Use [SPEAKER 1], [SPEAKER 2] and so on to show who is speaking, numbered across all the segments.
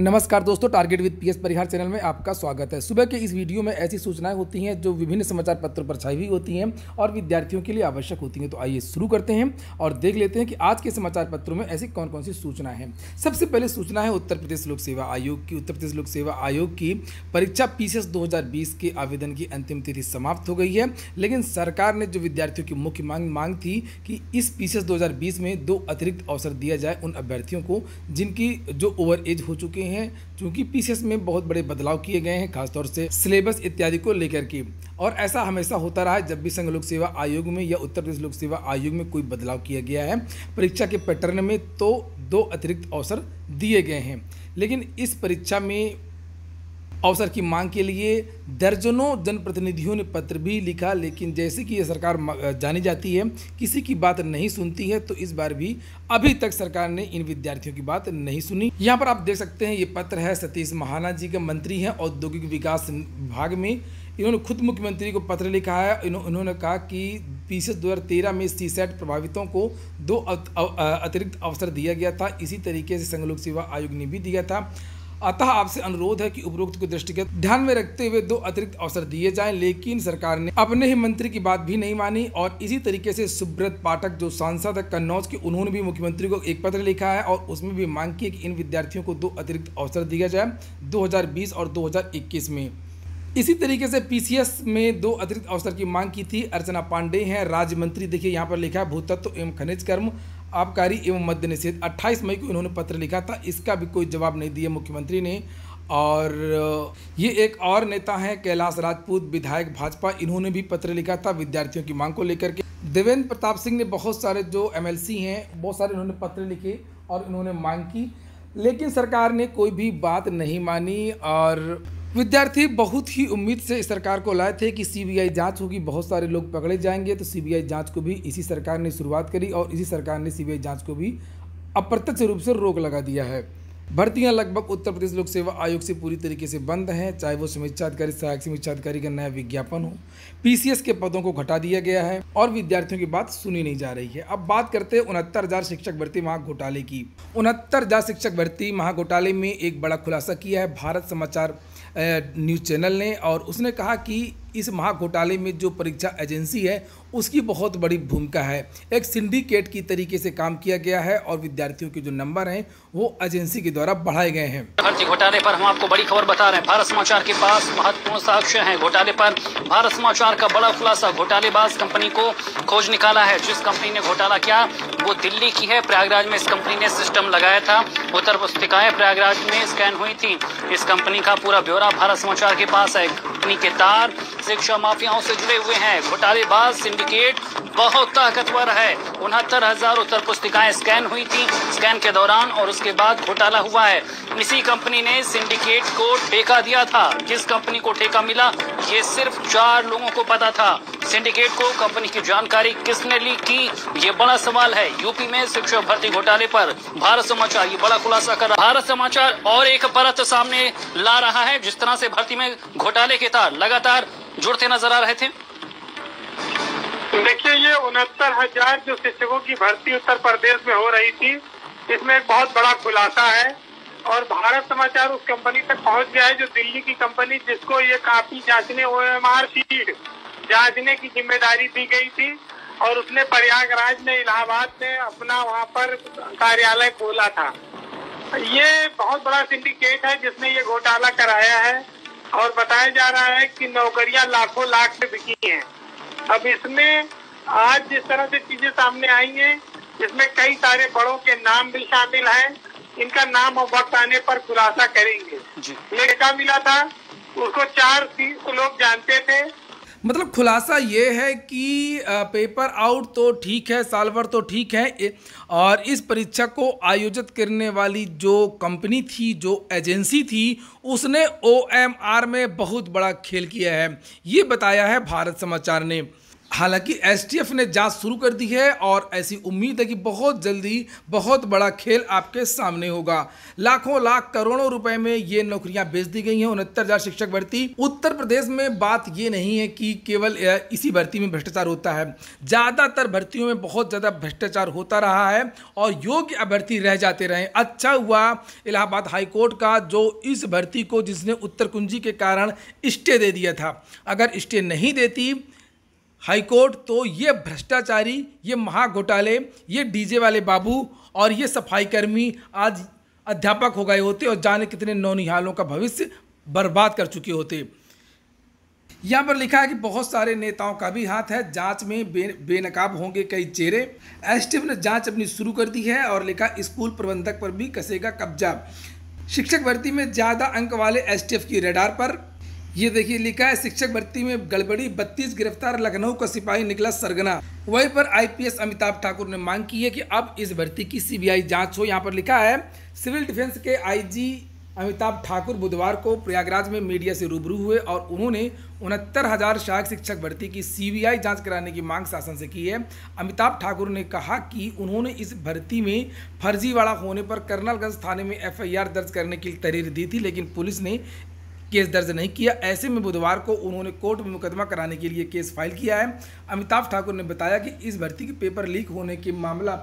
[SPEAKER 1] नमस्कार दोस्तों target with PS Parihar channel में आपका स्वागत है सुबह के इस वीडियो में ऐसी सूचनाएं होती हैं जो विभिन्न समाचार पत्रों पर छाई हुई होती हैं और विद्यार्थियों के लिए आवश्यक होती हैं तो आइए शुरू करते हैं और देख लेते हैं कि आज के समाचार पत्रों में ऐसी कौन कौन सी सूचना है सबसे पहले सूचना है उत्तर प्रदेश लोक सेवा आयोग की उत्तर प्रदेश लोक सेवा आयोग की परीक्षा पी दो के आवेदन की अंतिम तिथि समाप्त हो गई है लेकिन सरकार ने जो विद्यार्थियों की मुख्य मांग मांग थी कि इस पी दो में दो अतिरिक्त अवसर दिया जाए उन अभ्यर्थियों को जिनकी जो ओवर एज हो चुके हैं हैं क्योंकि पीसीएस में बहुत बड़े बदलाव किए गए हैं खासतौर से सिलेबस इत्यादि को लेकर के और ऐसा हमेशा होता रहा है जब भी संघ लोक सेवा आयोग में या उत्तर प्रदेश लोक सेवा आयोग में कोई बदलाव किया गया है परीक्षा के पैटर्न में तो दो अतिरिक्त अवसर दिए गए हैं लेकिन इस परीक्षा में अवसर की मांग के लिए दर्जनों जनप्रतिनिधियों ने पत्र भी लिखा लेकिन जैसे कि यह सरकार जानी जाती है किसी की बात नहीं सुनती है तो इस बार भी अभी तक सरकार ने इन विद्यार्थियों की बात नहीं सुनी यहाँ पर आप देख सकते हैं ये पत्र है सतीश महाना जी के मंत्री हैं औद्योगिक विकास विभाग में इन्होंने खुद मुख्यमंत्री को पत्र लिखा है इन्होंने कहा कि पीसीएस दो हज़ार तेरह में सी सेट प्रभावितों को दो अतिरिक्त अवसर दिया गया था इसी तरीके से संघ लोक सेवा आयोग ने भी दिया था अतः आपसे अनुरोध है कि उपरोक्त को दृष्टिगत ध्यान में रखते हुए दो अतिरिक्त अवसर दिए जाएं लेकिन सरकार ने अपने ही मंत्री की बात भी नहीं मानी और इसी तरीके से सुब्रत पाठक जो सांसद है कन्नौज के उन्होंने भी मुख्यमंत्री को एक पत्र लिखा है और उसमें भी मांग की कि इन विद्यार्थियों को दो अतिरिक्त अवसर दिया जाए दो और दो में इसी तरीके से पीसीएस में दो अतिरिक्त अवसर की मांग की थी अर्चना पांडे हैं राज्य मंत्री देखिए यहाँ पर लिखा है भूतत्व एवं खनिज कर्म आबकारी एवं मद्य निषेध 28 मई को इन्होंने पत्र लिखा था इसका भी कोई जवाब नहीं दिया मुख्यमंत्री ने और ये एक और नेता हैं कैलाश राजपूत विधायक भाजपा इन्होंने भी पत्र लिखा था विद्यार्थियों की मांग को लेकर के देवेंद्र प्रताप सिंह ने बहुत सारे जो एमएलसी हैं बहुत सारे इन्होंने पत्र लिखे और इन्होंने मांग की लेकिन सरकार ने कोई भी बात नहीं मानी और विद्यार्थी बहुत ही उम्मीद से इस सरकार को लाए थे कि सीबीआई जांच होगी बहुत सारे लोग पकड़े जाएंगे तो सीबीआई जांच को भी इसी सरकार ने शुरुआत करी और इसी सरकार ने सीबीआई जांच को भी अप्रत्यक्ष रूप से रोक लगा दिया है भर्तियां लगभग उत्तर प्रदेश लोक सेवा आयोग से पूरी तरीके से बंद हैं चाहे वो समीक्षा अधिकारी सहायक समीक्षा अधिकारी का नया विज्ञापन हो पीसीएस के पदों को घटा दिया गया है और विद्यार्थियों की बात सुनी नहीं जा रही है अब बात करते हैं उनहत्तर हजार शिक्षक भर्ती महाघोटाले की उनहत्तर हजार शिक्षक भर्ती महाघोटाले में एक बड़ा खुलासा किया है भारत समाचार न्यूज़ चैनल ने और उसने कहा कि इस महाघोटाले में जो परीक्षा एजेंसी है उसकी बहुत बड़ी भूमिका है एक सिंडिकेट की तरीके से काम किया गया है और विद्यार्थियों के जो नंबर हैं वो एजेंसी के द्वारा बढ़ाए गए हैं भर्ती घोटाले पर हम आपको बड़ी खबर बता रहे हैं भारत समाचार के पास महत्वपूर्ण साक्ष्य है घोटाले पर भारत समाचार का बड़ा खुलासा घोटालेबाज कंपनी को खोज निकाला है जिस कंपनी ने घोटाला किया वो दिल्ली की है प्रयागराज में इस कंपनी ने सिस्टम लगाया था उत्तर पुस्तिकाएं प्रयागराज में स्कैन हुई थी इस कंपनी का पूरा ब्यौरा भारत समाचार के पास है कंपनी के तार शिक्षा माफियाओं से जुड़े हुए हैं घोटालेबाज सिंडिकेट बहुत ताकतवर है उनहत्तर हजार उत्तर पुस्तिकाएं स्कैन हुई थी स्कैन के दौरान और उसके बाद घोटाला हुआ है इसी कंपनी ने सिंडिकेट को ठेका दिया था जिस कंपनी को ठेका मिला ये सिर्फ चार लोगों को पता था सिंडिकेट को कंपनी की जानकारी किसने ली की ये बड़ा सवाल है यूपी में शिक्षक भर्ती घोटाले पर भारत समाचार ये बड़ा खुलासा कर रहा भारत समाचार और एक परत सामने ला रहा है जिस तरह से भर्ती में घोटाले के तार लगातार जुड़ते नजर आ रहे थे उनहत्तर हजार जो शिक्षकों की भर्ती उत्तर प्रदेश में हो रही थी इसमें एक बहुत बड़ा खुलासा है और भारत समाचार उस कंपनी तक पहुंच गया है जो दिल्ली की कंपनी जिसको ये काफी जांचने ओ एम आर जांचने की जिम्मेदारी दी गई थी और उसने प्रयागराज में इलाहाबाद में अपना वहाँ पर कार्यालय खोला था ये बहुत बड़ा सिंडिकेट है जिसने ये घोटाला कराया है और बताया जा रहा है कि नौकरियां लाखों लाख से बिकी हैं अब इसमें आज जिस तरह से चीजें सामने आई हैं इसमें कई सारे बड़ों के नाम भी शामिल हैं इनका नाम और वक्त आने पर खुलासा करेंगे लड़का मिला था उसको चार तीस लोग जानते थे मतलब खुलासा ये है कि पेपर आउट तो ठीक है सालवर तो ठीक है और इस परीक्षा को आयोजित करने वाली जो कंपनी थी जो एजेंसी थी उसने ओएमआर में बहुत बड़ा खेल किया है ये बताया है भारत समाचार ने हालांकि एसटीएफ ने जांच शुरू कर दी है और ऐसी उम्मीद है कि बहुत जल्दी बहुत बड़ा खेल आपके सामने होगा लाखों लाख करोड़ों रुपए में ये नौकरियां बेच दी गई हैं उनहत्तर हजार शिक्षक भर्ती उत्तर प्रदेश में बात ये नहीं है कि केवल इसी भर्ती में भ्रष्टाचार होता है ज़्यादातर भर्तियों में बहुत ज़्यादा भ्रष्टाचार होता रहा है और योग्य अभ्यर्थी रह जाते रहे अच्छा हुआ इलाहाबाद हाईकोर्ट का जो इस भर्ती को जिसने उत्तर कुंजी के कारण स्टे दे दिया था अगर स्टे नहीं देती हाईकोर्ट तो ये भ्रष्टाचारी ये महाघोटाले ये डीजे वाले बाबू और ये सफाईकर्मी आज अध्यापक हो गए होते और जाने कितने नौनिहालों का भविष्य बर्बाद कर चुके होते यहाँ पर लिखा है कि बहुत सारे नेताओं का भी हाथ है जांच में बे, बेनकाब होंगे कई चेहरे एस ने जांच अपनी शुरू कर दी है और लिखा स्कूल प्रबंधक पर भी कसेगा कब्जा शिक्षक भर्ती में ज़्यादा अंक वाले एस की रेडार पर ये देखिए लिखा है शिक्षक भर्ती में गड़बड़ी बत्तीस गिरफ्तार लखनऊ का सिपाही निकला सरगना वहीं पर आईपीएस अमिताभ ठाकुर ने मांग की है कि अब इस भर्ती की सीबीआई जांच हो यहाँ पर लिखा है सिविल डिफेंस के आईजी अमिताभ ठाकुर बुधवार को प्रयागराज में मीडिया से रूबरू हुए और उन्होंने उनहत्तर हजार सहायक शिक्षक भर्ती की सीबीआई जांच कराने की मांग शासन से की है अमिताभ ठाकुर ने कहा कि उन्होंने इस भर्ती में फर्जीवाड़ा होने पर कर्नलगंज थाने में एफआईआर दर्ज करने की तहरीर दी थी लेकिन पुलिस ने केस दर्ज नहीं किया ऐसे में बुधवार को उन्होंने कोर्ट में मुकदमा कराने के लिए केस फाइल किया है अमिताभ ठाकुर ने बताया कि इस भर्ती के पेपर लीक होने के मामला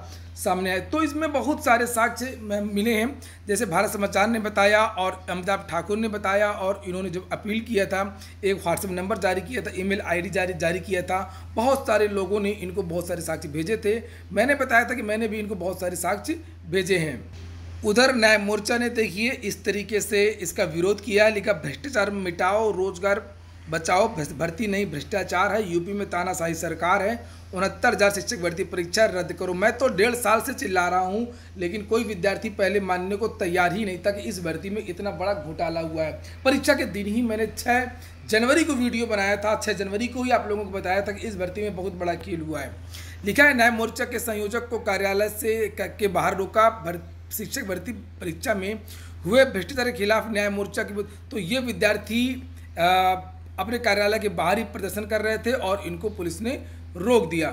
[SPEAKER 1] सामने आया तो इसमें बहुत सारे साक्ष्य मिले हैं जैसे भारत समाचार ने बताया और अमिताभ ठाकुर ने बताया और इन्होंने जब अपील किया था एक व्हाट्सएप नंबर जारी किया था ईमेल आईडी जारी जारी किया था बहुत सारे लोगों ने इनको बहुत सारे साक्ष्य भेजे थे मैंने बताया था कि मैंने भी इनको बहुत सारे साक्ष्य भेजे हैं उधर न्याय मोर्चा ने देखिए इस तरीके से इसका विरोध किया है लिखा भ्रष्टाचार मिटाओ रोजगार बचाओ भर्ती नहीं भ्रष्टाचार है यूपी में तानाशाही सरकार है उनहत्तर हज़ार शिक्षक भर्ती परीक्षा रद्द करो मैं तो डेढ़ साल से चिल्ला रहा हूँ लेकिन कोई विद्यार्थी पहले मानने को तैयार ही नहीं था कि इस भर्ती में इतना बड़ा घोटाला हुआ है परीक्षा के दिन ही मैंने छः जनवरी को वीडियो बनाया था छः जनवरी को ही आप लोगों को बताया था कि इस भर्ती में बहुत बड़ा खेल हुआ है लिखा है न्याय मोर्चा के संयोजक को कार्यालय से के बाहर रोका भर्ती शिक्षक भर्ती परीक्षा में हुए भ्रष्टाचार के खिलाफ न्याय मोर्चा की तो ये विद्यार्थी अपने कार्यालय के बाहर ही प्रदर्शन कर रहे थे और इनको पुलिस ने रोक दिया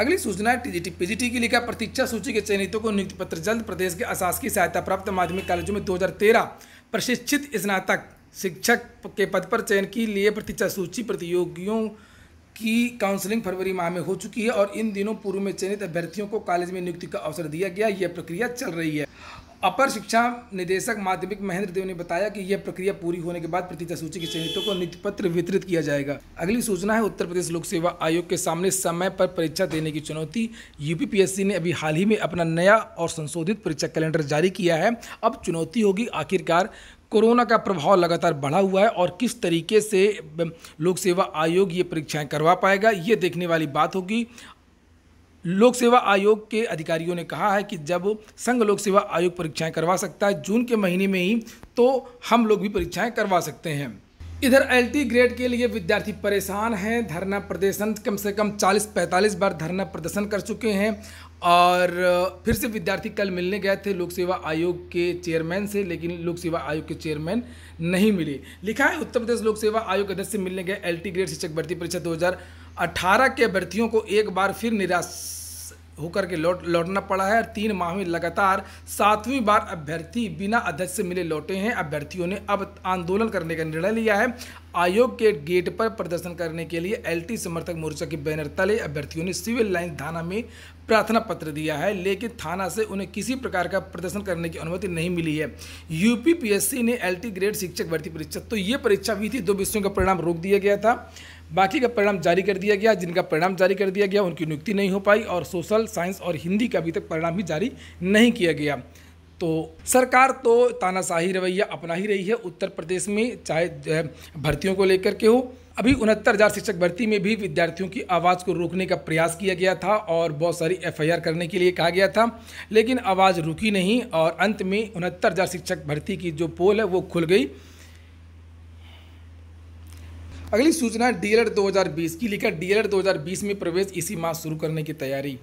[SPEAKER 1] अगली सूचना है टीजीटी पीजीटी की लिखा प्रतीक्षा सूची के चयनितों को नियुक्ति पत्र जल्द प्रदेश के अशासकीय सहायता प्राप्त माध्यमिक कॉलेजों में 2013 प्रशिक्षित स्नातक शिक्षक के पद पर चयन के लिए प्रतीक्षा सूची प्रतियोगियों की काउंसलिंग फरवरी माह में हो चुकी है और इन दिनों पूर्व में चयनित अभ्यर्थियों को कॉलेज में नियुक्ति का अवसर दिया गया यह प्रक्रिया चल रही है अपर शिक्षा निदेशक माध्यमिक महेंद्र देव ने बताया कि यह प्रक्रिया पूरी होने के बाद प्रतीक्षा सूची के चयनितों को नियुक्ति पत्र वितरित किया जाएगा अगली सूचना है उत्तर प्रदेश लोक सेवा आयोग के सामने समय पर परीक्षा देने की चुनौती यूपीपीएससी ने अभी हाल ही में अपना नया और संशोधित परीक्षा कैलेंडर जारी किया है अब चुनौती होगी आखिरकार कोरोना का प्रभाव लगातार बढ़ा हुआ है और किस तरीके से लोक सेवा आयोग ये परीक्षाएं करवा पाएगा ये देखने वाली बात होगी लोक सेवा आयोग के अधिकारियों ने कहा है कि जब संघ लोक सेवा आयोग परीक्षाएं करवा सकता है जून के महीने में ही तो हम लोग भी परीक्षाएं करवा सकते हैं इधर एलटी ग्रेड के लिए विद्यार्थी परेशान हैं धरना प्रदर्शन कम से कम 40-45 बार धरना प्रदर्शन कर चुके हैं और फिर से विद्यार्थी कल मिलने गए थे लोक सेवा आयोग के चेयरमैन से लेकिन लोक सेवा आयोग के चेयरमैन नहीं मिले लिखा है उत्तर प्रदेश लोक सेवा आयोग के अध्यक्ष से मिलने गए एल ग्रेड शिक्षक भर्ती परीक्षा दो के अभ्यर्थियों को एक बार फिर निराश होकर के लौट लौटना पड़ा है और तीन माह में लगातार सातवीं बार अभ्यर्थी बिना अध्यक्ष से मिले लौटे हैं अभ्यर्थियों ने अब आंदोलन करने का निर्णय लिया है आयोग के गेट पर प्रदर्शन करने के लिए एलटी समर्थक मोर्चा के बैनर तले अभ्यर्थियों ने सिविल लाइन थाना में प्रार्थना पत्र दिया है लेकिन थाना से उन्हें किसी प्रकार का प्रदर्शन करने की अनुमति नहीं मिली है यूपीपीएससी ने एलटी ग्रेड शिक्षक भर्ती परीक्षा तो ये परीक्षा भी थी दो विषयों का परिणाम रोक दिया गया था बाकी का परिणाम जारी कर दिया गया जिनका परिणाम जारी कर दिया गया उनकी नियुक्ति नहीं हो पाई और सोशल साइंस और हिंदी का अभी तक परिणाम भी जारी नहीं किया गया तो सरकार तो तानाशाही रवैया अपना ही रही है उत्तर प्रदेश में चाहे भर्तियों को लेकर के हो अभी उनहत्तर हज़ार शिक्षक भर्ती में भी विद्यार्थियों की आवाज़ को रोकने का प्रयास किया गया था और बहुत सारी एफआईआर करने के लिए कहा गया था लेकिन आवाज़ रुकी नहीं और अंत में उनहत्तर हज़ार शिक्षक भर्ती की जो पोल है वो खुल गई अगली सूचना डीएलएड 2020 की लिखा डीएलएड 2020 में प्रवेश इसी माह शुरू करने की तैयारी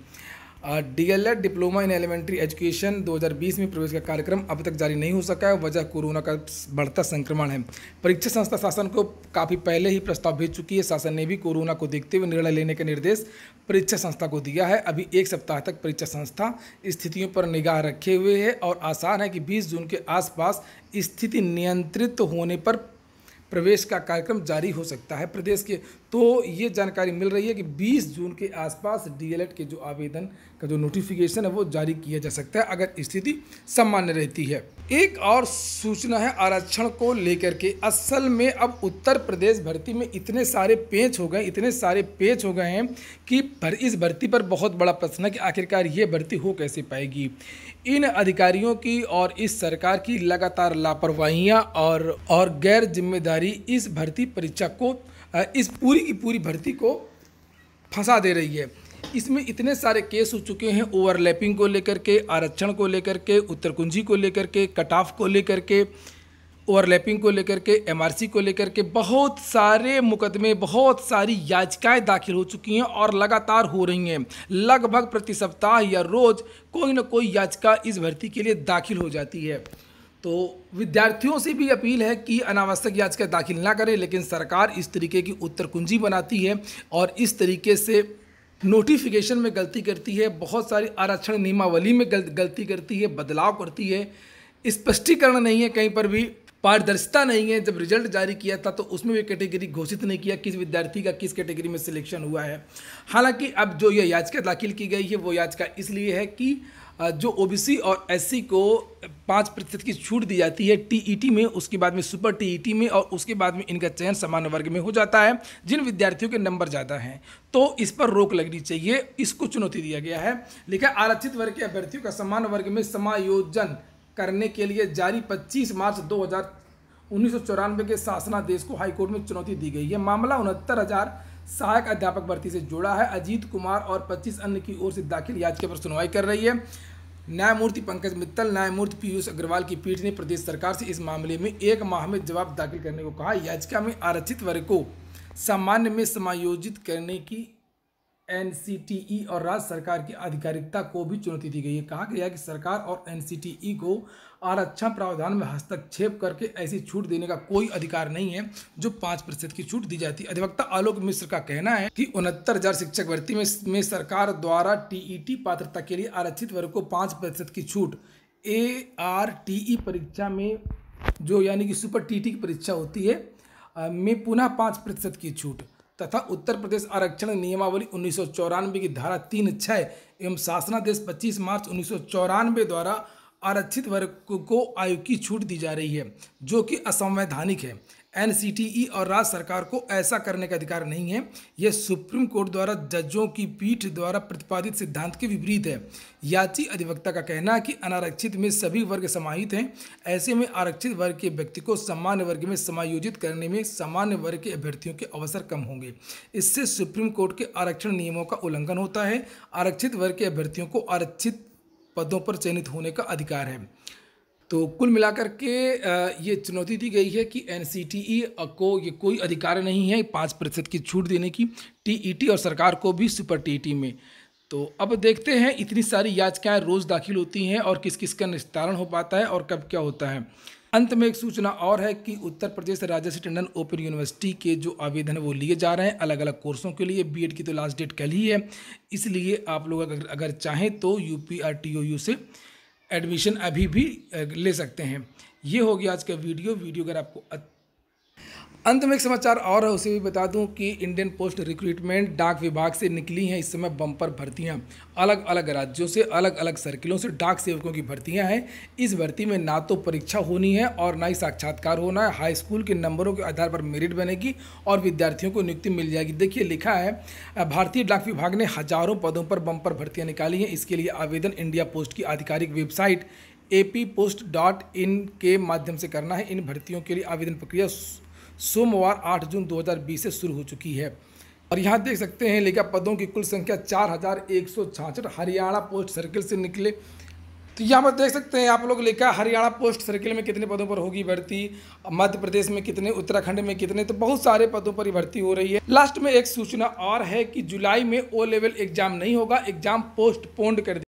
[SPEAKER 1] DElEd diploma in elementary education 2020 में प्रवेश का कार्यक्रम अब तक जारी नहीं हो सका है वजह कोरोना का बढ़ता संक्रमण है परीक्षा संस्था शासन को काफ़ी पहले ही प्रस्ताव भेज चुकी है शासन ने भी कोरोना को देखते हुए निर्णय लेने का निर्देश परीक्षा संस्था को दिया है अभी एक सप्ताह तक परीक्षा संस्था स्थितियों पर निगाह रखे हुए है और आसान है कि बीस जून के आसपास स्थिति नियंत्रित होने पर प्रवेश का कार्यक्रम जारी हो सकता है प्रदेश के तो ये जानकारी मिल रही है कि 20 जून के आसपास डीएलएड के जो आवेदन का जो नोटिफिकेशन है वो जारी किया जा सकता है अगर स्थिति सामान्य रहती है एक और सूचना है आरक्षण को लेकर के असल में अब उत्तर प्रदेश भर्ती में इतने सारे पेच हो गए इतने सारे पेच हो गए हैं कि भर इस भर्ती पर बहुत बड़ा प्रश्न है कि आखिरकार ये भर्ती हो कैसे पाएगी इन अधिकारियों की और इस सरकार की लगातार लापरवाहियाँ और और गैर जिम्मेदारी इस भर्ती परीक्षा को इस पूरी की पूरी भर्ती को फंसा दे रही है इसमें इतने सारे केस हो चुके हैं ओवरलैपिंग को लेकर के आरक्षण को लेकर के उत्तर कुंजी को लेकर के कट ऑफ को लेकर के ओवरलैपिंग को लेकर के एमआरसी को लेकर के बहुत सारे मुकदमे बहुत सारी याचिकाएं दाखिल हो चुकी हैं और लगातार हो रही हैं लगभग प्रति सप्ताह या रोज़ कोई ना कोई याचिका इस भर्ती के लिए दाखिल हो जाती है तो विद्यार्थियों से भी अपील है कि अनावश्यक याचिका दाखिल ना करें लेकिन सरकार इस तरीके की उत्तर कुंजी बनाती है और इस तरीके से नोटिफिकेशन में गलती करती है बहुत सारी आरक्षण नियमावली में गल, गलती करती है बदलाव करती है स्पष्टीकरण नहीं है कहीं पर भी पारदर्शिता नहीं है जब रिजल्ट जारी किया था तो उसमें भी कैटेगरी घोषित नहीं किया किस विद्यार्थी का किस कैटेगरी में सिलेक्शन हुआ है हालांकि अब जो यह याचिका दाखिल की गई है वो याचिका इसलिए है कि जो ओबीसी और एस को पाँच प्रतिशत की छूट दी जाती है टीईटी e में उसके बाद में सुपर टीईटी e में और उसके बाद में इनका चयन सामान्य वर्ग में हो जाता है जिन विद्यार्थियों के नंबर ज़्यादा हैं तो इस पर रोक लगनी चाहिए इसको चुनौती दिया गया है लेकिन आरक्षित वर्ग के अभ्यर्थियों का सामान्य वर्ग में समायोजन करने के लिए जारी पच्चीस मार्च 2019 के शासनादेश को हाईकोर्ट में चुनौती दी गई है मामला उनहत्तर हज़ार सहायक अध्यापक भर्ती से जुड़ा है अजीत कुमार और 25 अन्य की ओर से दाखिल याचिका पर सुनवाई कर रही है न्यायमूर्ति पंकज मित्तल न्यायमूर्ति पीयूष अग्रवाल की पीठ ने प्रदेश सरकार से इस मामले में एक माह में जवाब दाखिल करने को कहा याचिका में आरक्षित वर्ग को सामान्य में समायोजित करने की एन और राज्य सरकार की आधिकारिकता को भी चुनौती दी गई है कहा गया कि सरकार और एन को आरक्षण प्रावधान में हस्तक्षेप करके ऐसी छूट देने का कोई अधिकार नहीं है जो पाँच प्रतिशत की छूट दी जाती है अधिवक्ता आलोक मिश्र का कहना है कि उनहत्तर हजार शिक्षक भर्ती में, में सरकार द्वारा टीईटी पात्रता के लिए आरक्षित वर्ग को पाँच प्रतिशत की छूट ए आर टी ई परीक्षा में जो यानी कि सुपर टी की परीक्षा होती है में पुनः पाँच प्रतिशत की छूट तथा उत्तर प्रदेश आरक्षण नियमावली उन्नीस की धारा तीन छः एवं शासनादेश 25 मार्च उन्नीस द्वारा आरक्षित वर्ग को आयु की छूट दी जा रही है जो कि असंवैधानिक है एन और राज्य सरकार को ऐसा करने का अधिकार नहीं है यह सुप्रीम कोर्ट द्वारा जजों की पीठ द्वारा प्रतिपादित सिद्धांत के विपरीत है याची अधिवक्ता का कहना है कि अनारक्षित में सभी वर्ग समाहित हैं ऐसे में आरक्षित वर्ग के व्यक्ति को सामान्य वर्ग में समायोजित करने में सामान्य वर्ग के अभ्यर्थियों के अवसर कम होंगे इससे सुप्रीम कोर्ट के आरक्षण नियमों का उल्लंघन होता है आरक्षित वर्ग के अभ्यर्थियों को आरक्षित पदों पर चयनित होने का अधिकार है तो कुल मिलाकर के ये चुनौती दी गई है कि एन को ये कोई अधिकार नहीं है पाँच प्रतिशत की छूट देने की टी और सरकार को भी सुपर टी में तो अब देखते हैं इतनी सारी याचिकाएं रोज़ दाखिल होती हैं और किस किस का निस्तारण हो पाता है और कब क्या होता है अंत में एक सूचना और है कि उत्तर प्रदेश राजस्व टंडन ओपन यूनिवर्सिटी के जो आवेदन है वो लिए जा रहे हैं अलग अलग कोर्सों के लिए बीएड की तो लास्ट डेट कल ही है इसलिए आप लोग अगर अगर चाहें तो यू से एडमिशन अभी भी ले सकते हैं ये हो गया आज का वीडियो वीडियो अगर आपको अंत में एक समाचार और है उसे भी बता दूं कि इंडियन पोस्ट रिक्रूटमेंट डाक विभाग से निकली हैं इस समय बम्पर भर्तियां अलग अलग राज्यों से अलग अलग सर्किलों से डाक सेवकों की भर्तियां हैं इस भर्ती में ना तो परीक्षा होनी है और ना ही साक्षात्कार होना है हाई स्कूल के नंबरों के आधार पर मेरिट बनेगी और विद्यार्थियों को नियुक्ति मिल जाएगी देखिए लिखा है भारतीय डाक विभाग ने हजारों पदों पर बम्पर भर्तियाँ निकाली हैं इसके लिए आवेदन इंडिया पोस्ट की आधिकारिक वेबसाइट ए के माध्यम से करना है इन भर्तियों के लिए आवेदन प्रक्रिया सोमवार 8 जून 2020 से शुरू हो चुकी है और यहाँ देख सकते हैं लेखा पदों की कुल संख्या चार हरियाणा पोस्ट सर्किल से निकले तो यहाँ पर देख सकते हैं आप लोग लेखा हरियाणा पोस्ट सर्किल में कितने पदों पर होगी भर्ती मध्य प्रदेश में कितने उत्तराखंड में कितने तो बहुत सारे पदों पर ही भर्ती हो रही है लास्ट में एक सूचना और है कि जुलाई में ओ लेवल एग्जाम नहीं होगा एग्जाम पोस्टपोन्ड कर